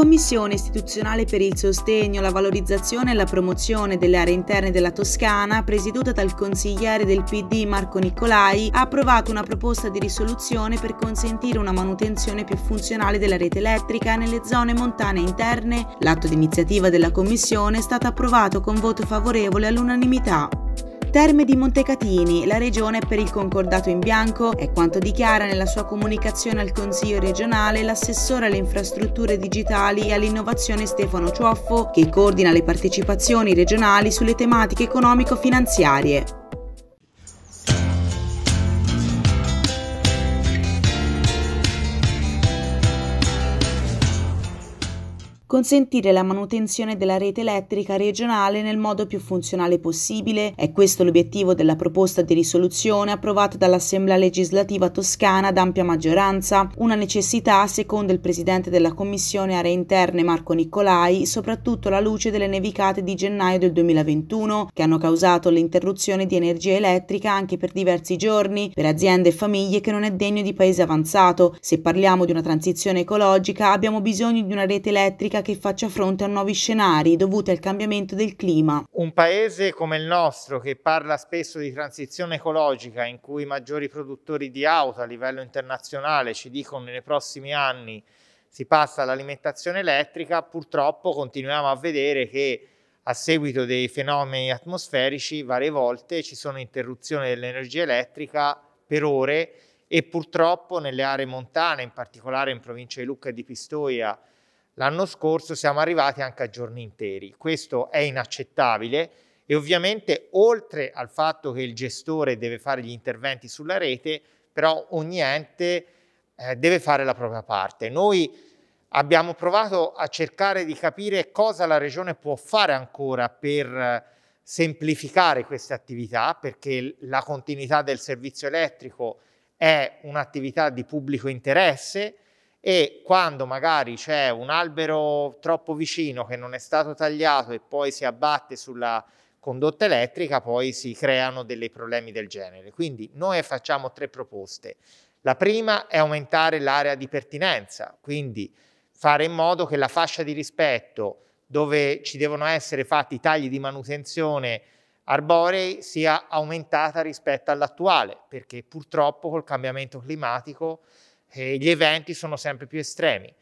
Commissione istituzionale per il sostegno, la valorizzazione e la promozione delle aree interne della Toscana, presieduta dal consigliere del PD Marco Nicolai, ha approvato una proposta di risoluzione per consentire una manutenzione più funzionale della rete elettrica nelle zone montane interne. L'atto d'iniziativa della Commissione è stato approvato con voto favorevole all'unanimità. Terme di Montecatini, la regione per il concordato in bianco, è quanto dichiara nella sua comunicazione al Consiglio regionale l'assessore alle infrastrutture digitali e all'innovazione Stefano Cioffo, che coordina le partecipazioni regionali sulle tematiche economico-finanziarie. Consentire la manutenzione della rete elettrica regionale nel modo più funzionale possibile è questo l'obiettivo della proposta di risoluzione approvata dall'Assemblea legislativa toscana ad ampia maggioranza, una necessità, secondo il presidente della Commissione Aree Interne Marco Nicolai, soprattutto alla luce delle nevicate di gennaio del 2021, che hanno causato l'interruzione di energia elettrica anche per diversi giorni per aziende e famiglie che non è degno di paese avanzato. Se parliamo di una transizione ecologica, abbiamo bisogno di una rete elettrica significa che faccia fronte a nuovi scenari dovuti al cambiamento del clima. Un paese come il nostro, che parla spesso di transizione ecologica, in cui i maggiori produttori di auto a livello internazionale ci dicono nei prossimi anni si passa all'alimentazione elettrica, purtroppo continuiamo a vedere che a seguito dei fenomeni atmosferici varie volte ci sono interruzioni dell'energia elettrica per ore e purtroppo nelle aree montane, in particolare in provincia di Lucca e di Pistoia, l'anno scorso siamo arrivati anche a giorni interi. Questo è inaccettabile e ovviamente oltre al fatto che il gestore deve fare gli interventi sulla rete, però ogni ente eh, deve fare la propria parte. Noi abbiamo provato a cercare di capire cosa la regione può fare ancora per eh, semplificare queste attività, perché la continuità del servizio elettrico è un'attività di pubblico interesse, e quando magari c'è un albero troppo vicino che non è stato tagliato e poi si abbatte sulla condotta elettrica, poi si creano dei problemi del genere. Quindi noi facciamo tre proposte. La prima è aumentare l'area di pertinenza, quindi fare in modo che la fascia di rispetto dove ci devono essere fatti i tagli di manutenzione arborei sia aumentata rispetto all'attuale, perché purtroppo col cambiamento climatico eh, gli eventi sono sempre più estremi.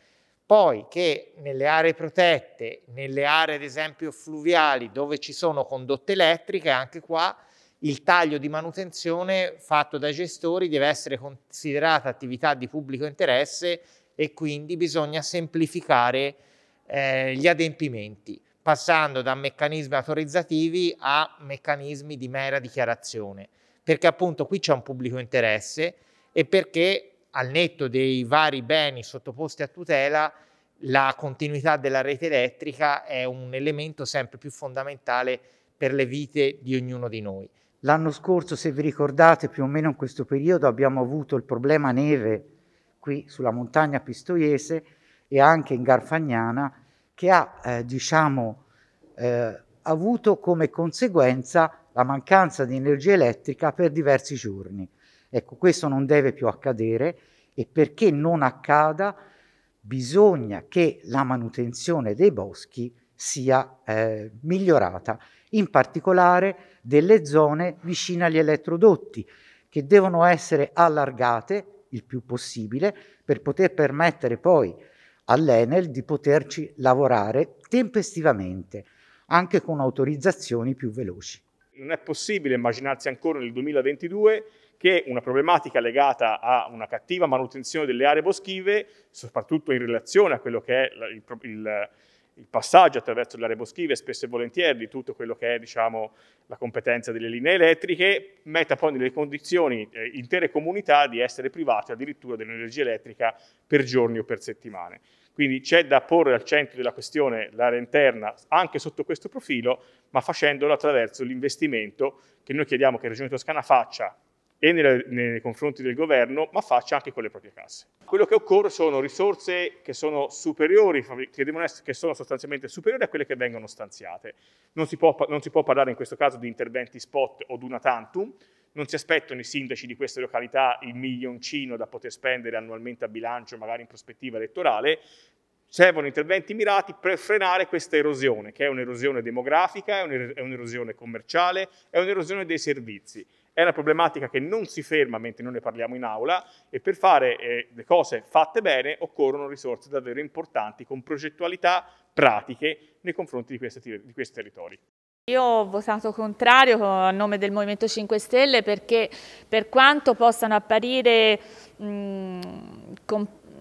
Poi che nelle aree protette, nelle aree ad esempio fluviali dove ci sono condotte elettriche, anche qua il taglio di manutenzione fatto dai gestori deve essere considerata attività di pubblico interesse e quindi bisogna semplificare eh, gli adempimenti, passando da meccanismi autorizzativi a meccanismi di mera dichiarazione, perché appunto qui c'è un pubblico interesse e perché al netto dei vari beni sottoposti a tutela, la continuità della rete elettrica è un elemento sempre più fondamentale per le vite di ognuno di noi. L'anno scorso, se vi ricordate, più o meno in questo periodo abbiamo avuto il problema neve qui sulla montagna pistoiese e anche in Garfagnana che ha eh, diciamo, eh, avuto come conseguenza la mancanza di energia elettrica per diversi giorni. Ecco, questo non deve più accadere e perché non accada bisogna che la manutenzione dei boschi sia eh, migliorata, in particolare delle zone vicine agli elettrodotti, che devono essere allargate il più possibile per poter permettere poi all'Enel di poterci lavorare tempestivamente, anche con autorizzazioni più veloci. Non è possibile immaginarsi ancora nel 2022 che una problematica legata a una cattiva manutenzione delle aree boschive, soprattutto in relazione a quello che è il, il, il passaggio attraverso le aree boschive, spesso e volentieri, di tutto quello che è diciamo, la competenza delle linee elettriche, metta poi nelle condizioni eh, intere comunità di essere private addirittura dell'energia elettrica per giorni o per settimane. Quindi c'è da porre al centro della questione l'area interna anche sotto questo profilo, ma facendolo attraverso l'investimento che noi chiediamo che la Regione Toscana faccia e nelle, nei confronti del governo, ma faccia anche con le proprie casse. Quello che occorre sono risorse che sono superiori, che, essere, che sono sostanzialmente superiori a quelle che vengono stanziate. Non si, può, non si può parlare in questo caso di interventi spot o di una tantum, non si aspettano i sindaci di queste località il milioncino da poter spendere annualmente a bilancio, magari in prospettiva elettorale, servono interventi mirati per frenare questa erosione, che è un'erosione demografica, è un'erosione commerciale, è un'erosione dei servizi. È una problematica che non si ferma mentre noi ne parliamo in aula e per fare eh, le cose fatte bene occorrono risorse davvero importanti con progettualità pratiche nei confronti di, queste, di questi territori. Io ho votato contrario a nome del Movimento 5 Stelle perché per quanto possano apparire mh,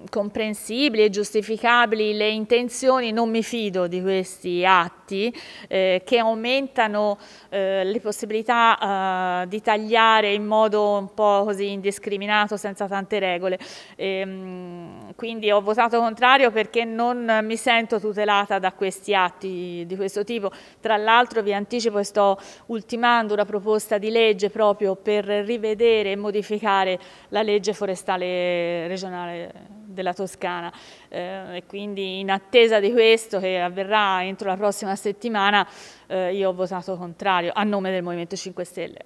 comprensibili e giustificabili le intenzioni, non mi fido di questi atti eh, che aumentano eh, le possibilità eh, di tagliare in modo un po' così indiscriminato, senza tante regole. E, ehm, quindi ho votato contrario perché non mi sento tutelata da questi atti di questo tipo. Tra l'altro vi anticipo che sto ultimando una proposta di legge proprio per rivedere e modificare la legge forestale regionale della Toscana eh, e quindi in attesa di questo che avverrà entro la prossima settimana eh, io ho votato contrario a nome del Movimento 5 Stelle.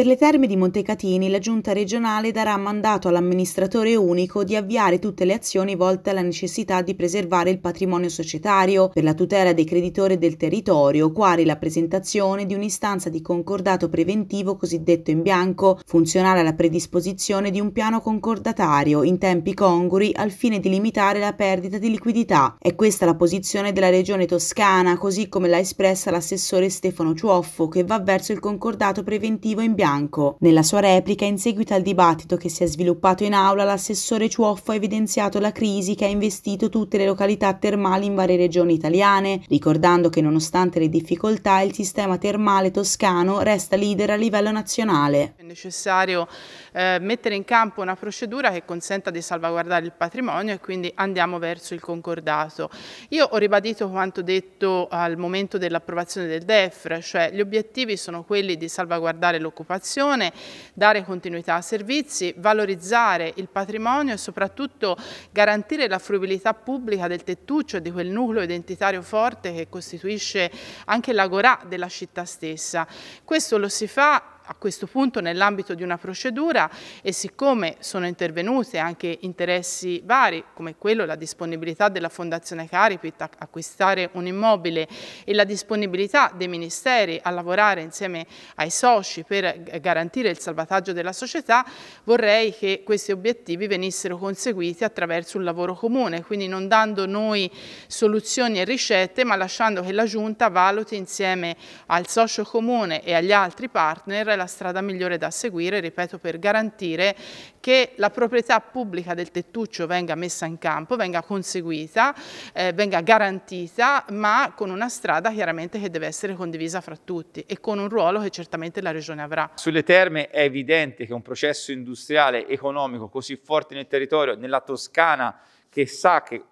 Per le terme di Montecatini la giunta regionale darà mandato all'amministratore unico di avviare tutte le azioni volte alla necessità di preservare il patrimonio societario per la tutela dei creditori del territorio, quali la presentazione di un'istanza di concordato preventivo cosiddetto in bianco, funzionale alla predisposizione di un piano concordatario in tempi conguri al fine di limitare la perdita di liquidità. È questa la posizione della regione toscana, così come l'ha espressa l'assessore Stefano Ciuoffo, che va verso il concordato preventivo in bianco Bianco. Nella sua replica, in seguito al dibattito che si è sviluppato in aula, l'assessore Ciuoffo ha evidenziato la crisi che ha investito tutte le località termali in varie regioni italiane, ricordando che nonostante le difficoltà il sistema termale toscano resta leader a livello nazionale. È necessario eh, mettere in campo una procedura che consenta di salvaguardare il patrimonio e quindi andiamo verso il concordato. Io ho ribadito quanto detto al momento dell'approvazione del DEF, cioè gli obiettivi sono quelli di salvaguardare l'occupazione, dare continuità a servizi, valorizzare il patrimonio e soprattutto garantire la fruibilità pubblica del tettuccio e di quel nucleo identitario forte che costituisce anche l'agorà della città stessa. Questo lo si fa a questo punto nell'ambito di una procedura e siccome sono intervenute anche interessi vari come quello la disponibilità della Fondazione Caripit a acquistare un immobile e la disponibilità dei ministeri a lavorare insieme ai soci per garantire il salvataggio della società, vorrei che questi obiettivi venissero conseguiti attraverso un lavoro comune, quindi non dando noi soluzioni e ricette ma lasciando che la Giunta valuti insieme al socio comune e agli altri partner la strada migliore da seguire, ripeto, per garantire che la proprietà pubblica del tettuccio venga messa in campo, venga conseguita, eh, venga garantita, ma con una strada chiaramente che deve essere condivisa fra tutti e con un ruolo che certamente la Regione avrà. Sulle terme è evidente che un processo industriale economico così forte nel territorio, nella Toscana, che sa che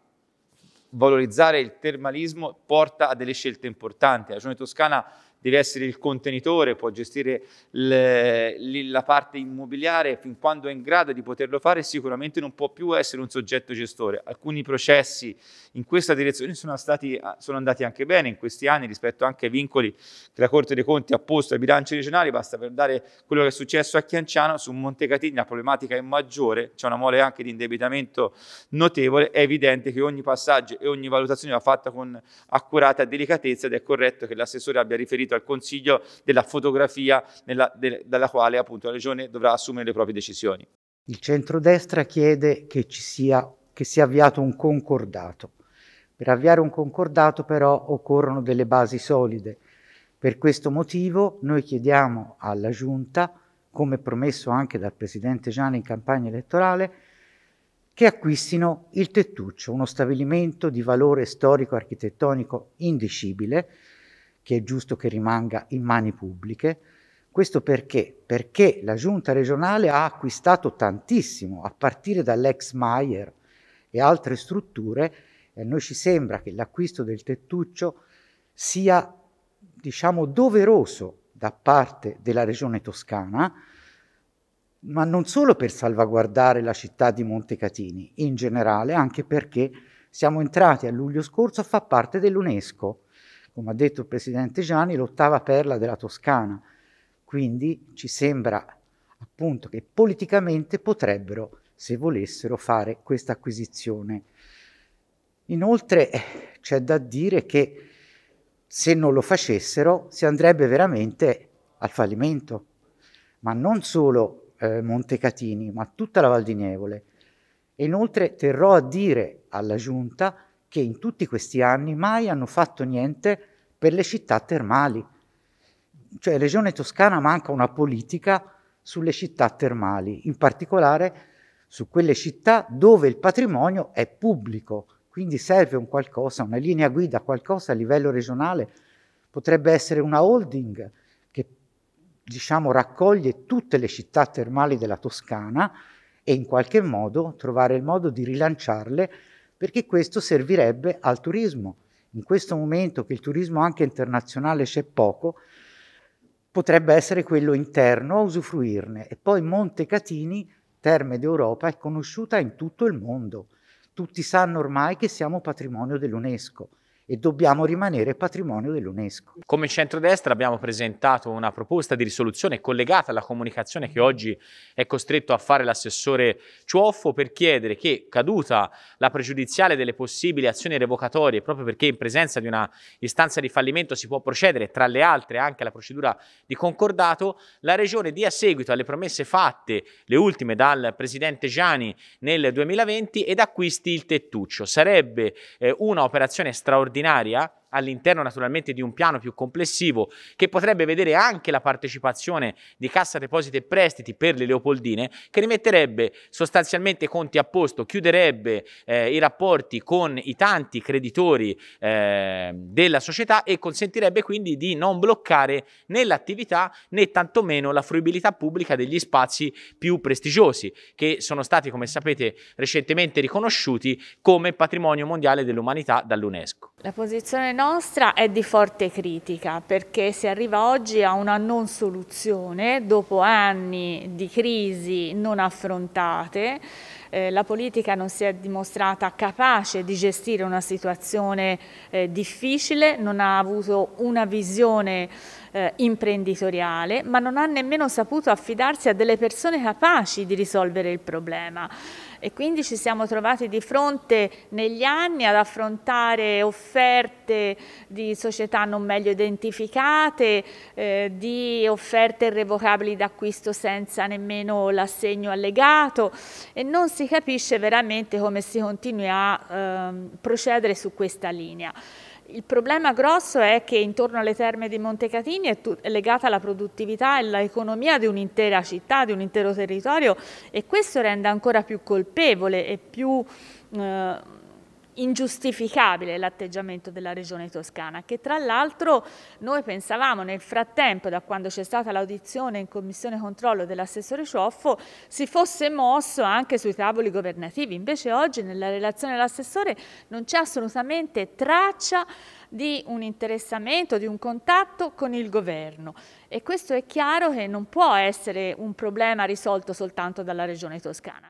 valorizzare il termalismo porta a delle scelte importanti. La Regione Toscana deve essere il contenitore, può gestire le, la parte immobiliare, fin quando è in grado di poterlo fare sicuramente non può più essere un soggetto gestore. Alcuni processi in questa direzione sono, stati, ah, sono andati anche bene in questi anni rispetto anche ai vincoli che la Corte dei Conti ha posto ai bilanci regionali, basta per dare quello che è successo a Chianciano, su Montecatini la problematica è maggiore, c'è una mole anche di indebitamento notevole, è evidente che ogni passaggio e ogni valutazione va fatta con accurata delicatezza ed è corretto che l'assessore abbia riferito riferito al Consiglio della fotografia nella, de, dalla quale appunto la Regione dovrà assumere le proprie decisioni. Il centrodestra chiede che, ci sia, che sia avviato un concordato. Per avviare un concordato però occorrono delle basi solide. Per questo motivo noi chiediamo alla Giunta, come promesso anche dal Presidente Gianni in campagna elettorale, che acquistino il Tettuccio, uno stabilimento di valore storico-architettonico indicibile, che è giusto che rimanga in mani pubbliche. Questo perché? Perché la giunta regionale ha acquistato tantissimo, a partire dall'ex Maier e altre strutture, e a noi ci sembra che l'acquisto del tettuccio sia, diciamo, doveroso da parte della regione toscana, ma non solo per salvaguardare la città di Montecatini in generale, anche perché siamo entrati a luglio scorso a far parte dell'UNESCO come ha detto il presidente Gianni, l'ottava perla della Toscana. Quindi ci sembra appunto che politicamente potrebbero, se volessero, fare questa acquisizione. Inoltre eh, c'è da dire che se non lo facessero si andrebbe veramente al fallimento, ma non solo eh, Montecatini, ma tutta la Val di Nievole. E inoltre terrò a dire alla Giunta che in tutti questi anni mai hanno fatto niente per le città termali. Cioè, Regione Toscana manca una politica sulle città termali, in particolare su quelle città dove il patrimonio è pubblico, quindi serve un qualcosa, una linea guida, qualcosa a livello regionale, potrebbe essere una holding che diciamo raccoglie tutte le città termali della Toscana e in qualche modo trovare il modo di rilanciarle perché questo servirebbe al turismo. In questo momento che il turismo anche internazionale c'è poco, potrebbe essere quello interno a usufruirne. E poi Monte Catini, Terme d'Europa, è conosciuta in tutto il mondo. Tutti sanno ormai che siamo patrimonio dell'UNESCO e dobbiamo rimanere patrimonio dell'UNESCO. Come centrodestra abbiamo presentato una proposta di risoluzione collegata alla comunicazione che oggi è costretto a fare l'assessore Ciuoffo per chiedere che, caduta la pregiudiziale delle possibili azioni revocatorie, proprio perché in presenza di una istanza di fallimento si può procedere, tra le altre anche alla procedura di concordato, la Regione dia seguito alle promesse fatte, le ultime dal Presidente Gianni nel 2020, ed acquisti il tettuccio. Sarebbe eh, una operazione straordinaria straordinaria all'interno naturalmente di un piano più complessivo che potrebbe vedere anche la partecipazione di Cassa Depositi e Prestiti per le Leopoldine che rimetterebbe sostanzialmente i conti a posto, chiuderebbe eh, i rapporti con i tanti creditori eh, della società e consentirebbe quindi di non bloccare né l'attività né tantomeno la fruibilità pubblica degli spazi più prestigiosi che sono stati come sapete recentemente riconosciuti come patrimonio mondiale dell'umanità dall'UNESCO. La posizione nostra è di forte critica perché si arriva oggi a una non soluzione dopo anni di crisi non affrontate. Eh, la politica non si è dimostrata capace di gestire una situazione eh, difficile, non ha avuto una visione eh, imprenditoriale, ma non ha nemmeno saputo affidarsi a delle persone capaci di risolvere il problema. E quindi ci siamo trovati di fronte negli anni ad affrontare offerte di società non meglio identificate, eh, di offerte irrevocabili d'acquisto senza nemmeno l'assegno allegato e non si capisce veramente come si continui a eh, procedere su questa linea. Il problema grosso è che intorno alle terme di Montecatini è, è legata la produttività e l'economia di un'intera città, di un intero territorio e questo rende ancora più colpevole e più... Eh, ingiustificabile l'atteggiamento della regione toscana, che tra l'altro noi pensavamo nel frattempo, da quando c'è stata l'audizione in commissione controllo dell'assessore Cioffo, si fosse mosso anche sui tavoli governativi. Invece oggi nella relazione dell'assessore non c'è assolutamente traccia di un interessamento, di un contatto con il governo. E questo è chiaro che non può essere un problema risolto soltanto dalla regione toscana.